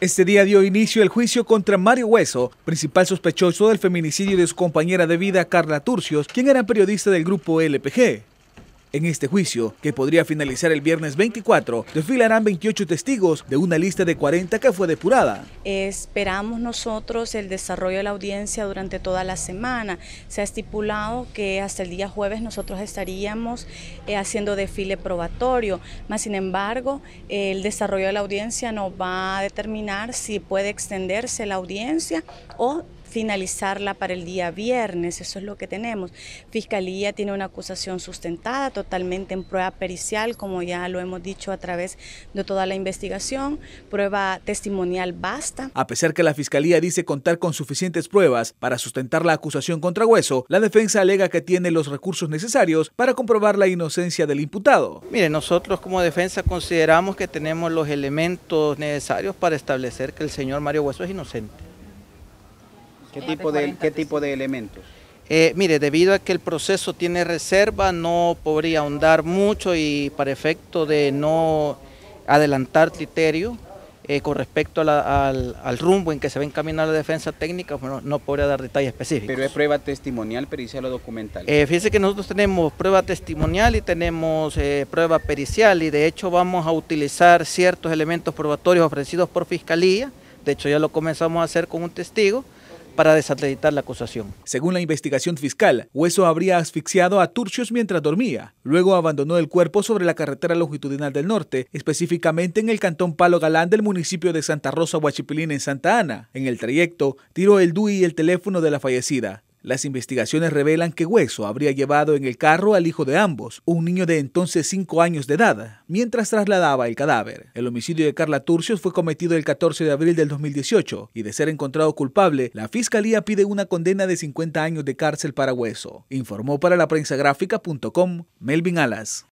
Este día dio inicio el juicio contra Mario Hueso, principal sospechoso del feminicidio de su compañera de vida Carla Turcios, quien era periodista del grupo LPG. En este juicio, que podría finalizar el viernes 24, desfilarán 28 testigos de una lista de 40 que fue depurada. Esperamos nosotros el desarrollo de la audiencia durante toda la semana. Se ha estipulado que hasta el día jueves nosotros estaríamos eh, haciendo desfile probatorio, más sin embargo, el desarrollo de la audiencia nos va a determinar si puede extenderse la audiencia o finalizarla para el día viernes, eso es lo que tenemos. Fiscalía tiene una acusación sustentada totalmente en prueba pericial, como ya lo hemos dicho a través de toda la investigación, prueba testimonial basta. A pesar que la Fiscalía dice contar con suficientes pruebas para sustentar la acusación contra Hueso, la defensa alega que tiene los recursos necesarios para comprobar la inocencia del imputado. Mire, nosotros como defensa consideramos que tenemos los elementos necesarios para establecer que el señor Mario Hueso es inocente. ¿Qué tipo de, ¿qué tipo de elementos? Eh, mire, debido a que el proceso tiene reserva, no podría ahondar mucho y para efecto de no adelantar criterio eh, con respecto al, rumbo en que se va a encaminar la defensa técnica, no podría dar detalles específicos. Pero es prueba testimonial, pericial o documental. Fíjense eh, fíjese que nosotros tenemos prueba testimonial y tenemos prueba pericial y de hecho vamos a utilizar ciertos elementos probatorios ofrecidos por fiscalía, de hecho ya lo comenzamos a hacer con un testigo, para desacreditar la acusación. Según la investigación fiscal, Hueso habría asfixiado a Turcios mientras dormía. Luego abandonó el cuerpo sobre la carretera longitudinal del norte, específicamente en el cantón Palo Galán del municipio de Santa Rosa, Huachipilín, en Santa Ana. En el trayecto, tiró el DUI y el teléfono de la fallecida. Las investigaciones revelan que Hueso habría llevado en el carro al hijo de ambos, un niño de entonces 5 años de edad, mientras trasladaba el cadáver. El homicidio de Carla Turcios fue cometido el 14 de abril del 2018 y de ser encontrado culpable, la fiscalía pide una condena de 50 años de cárcel para Hueso. Informó para la prensa gráfica.com Melvin Alas.